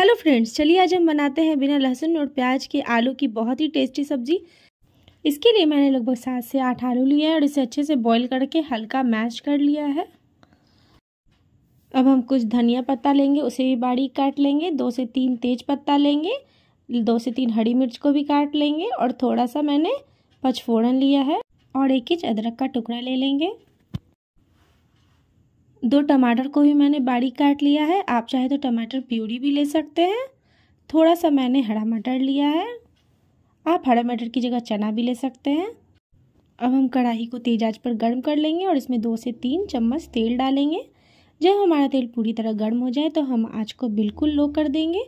hello friends चलिए आज हम बनाते हैं बिना लहसुन और प्याज के आलू की बहुत ही टेस्टी सब्ज़ी इसके लिए मैंने लगभग सात से आठ आलू लिए हैं और इसे अच्छे से बॉईल करके हल्का मैश कर लिया है अब हम कुछ धनिया पत्ता लेंगे उसे भी बारीक काट लेंगे दो से तीन तेज पत्ता लेंगे दो से तीन हरी मिर्च को भी काट लेंगे और थोड़ा सा मैंने पचफोड़न लिया है और एक इंच अदरक का टुकड़ा ले लेंगे दो टमाटर को भी मैंने बारीक काट लिया है आप चाहे तो टमाटर प्यूरी भी ले सकते हैं थोड़ा सा मैंने हरा मटर लिया है आप हरा मटर की जगह चना भी ले सकते हैं अब हम कढ़ाई को तेज आंच पर गर्म कर लेंगे और इसमें दो से तीन चम्मच तेल डालेंगे जब हमारा तेल पूरी तरह गर्म हो जाए तो हम आँच को बिल्कुल लो कर देंगे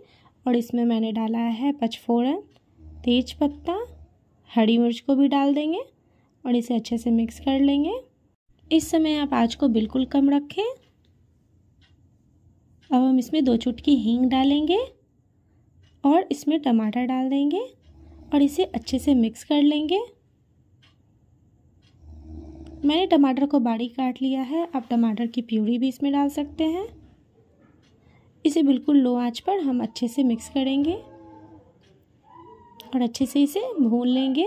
और इसमें मैंने डाला है पचफोरन तेज पत्ता हरी मिर्च को भी डाल देंगे और इसे अच्छे से मिक्स कर लेंगे इस समय आप आँच को बिल्कुल कम रखें अब हम इसमें दो चुटकी हींग डालेंगे और इसमें टमाटर डाल देंगे और इसे अच्छे से मिक्स कर लेंगे मैंने टमाटर को बारीक काट लिया है आप टमाटर की प्यूरी भी इसमें डाल सकते हैं इसे बिल्कुल लो आंच पर हम अच्छे से मिक्स करेंगे और अच्छे से इसे भून लेंगे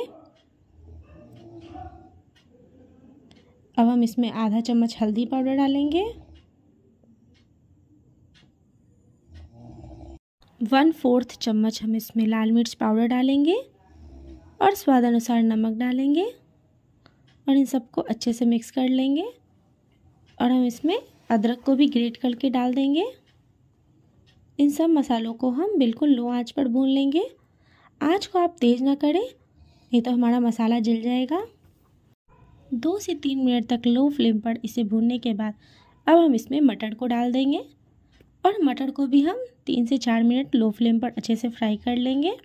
अब हम इसमें आधा चम्मच हल्दी पाउडर डालेंगे वन फोर्थ चम्मच हम इसमें लाल मिर्च पाउडर डालेंगे और स्वाद अनुसार नमक डालेंगे और इन सबको अच्छे से मिक्स कर लेंगे और हम इसमें अदरक को भी ग्रेट करके डाल देंगे इन सब मसालों को हम बिल्कुल लो आंच पर भून लेंगे आंच को आप तेज़ ना करें नहीं तो हमारा मसाला जल जाएगा दो से तीन मिनट तक लो फ्लेम पर इसे भूनने के बाद अब हम इसमें मटर को डाल देंगे और मटर को भी हम तीन से चार मिनट लो फ्लेम पर अच्छे से फ्राई कर लेंगे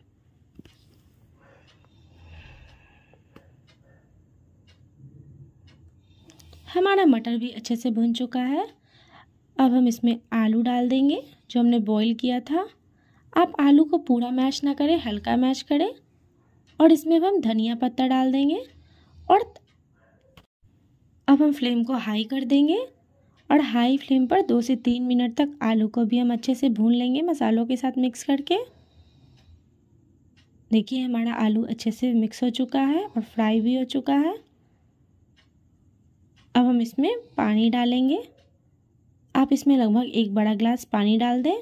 हमारा मटर भी अच्छे से भुन चुका है अब हम इसमें आलू डाल देंगे जो हमने बॉईल किया था आप आलू को पूरा मैश ना करें हल्का मैश करें और इसमें हम धनिया पत्ता डाल देंगे और अब हम फ्लेम को हाई कर देंगे और हाई फ्लेम पर दो से तीन मिनट तक आलू को भी हम अच्छे से भून लेंगे मसालों के साथ मिक्स करके देखिए हमारा आलू अच्छे से मिक्स हो चुका है और फ्राई भी हो चुका है अब हम इसमें पानी डालेंगे आप इसमें लगभग एक बड़ा ग्लास पानी डाल दें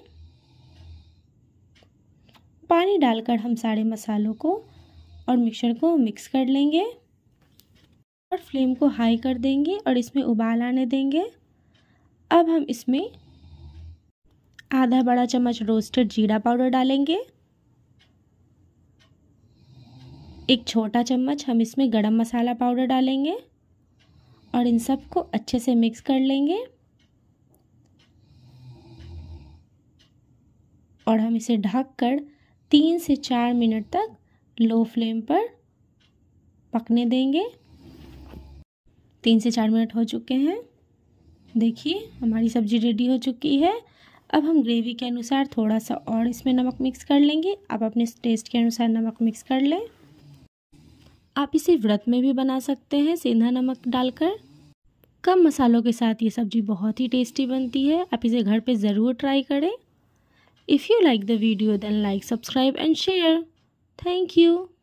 पानी डालकर हम सारे मसालों को और मिक्सर को मिक्स कर लेंगे और फ्लेम को हाई कर देंगे और इसमें उबाल आने देंगे अब हम इसमें आधा बड़ा चम्मच रोस्टेड जीरा पाउडर डालेंगे एक छोटा चम्मच हम इसमें गरम मसाला पाउडर डालेंगे और इन सब को अच्छे से मिक्स कर लेंगे और हम इसे ढक कर तीन से चार मिनट तक लो फ्लेम पर पकने देंगे तीन से चार मिनट हो चुके हैं देखिए हमारी सब्ज़ी रेडी हो चुकी है अब हम ग्रेवी के अनुसार थोड़ा सा और इसमें नमक मिक्स कर लेंगे आप अपने टेस्ट के अनुसार नमक मिक्स कर लें आप इसे व्रत में भी बना सकते हैं सेंधा नमक डालकर कम मसालों के साथ ये सब्ज़ी बहुत ही टेस्टी बनती है आप इसे घर पे ज़रूर ट्राई करें if you like the video then like subscribe and share thank you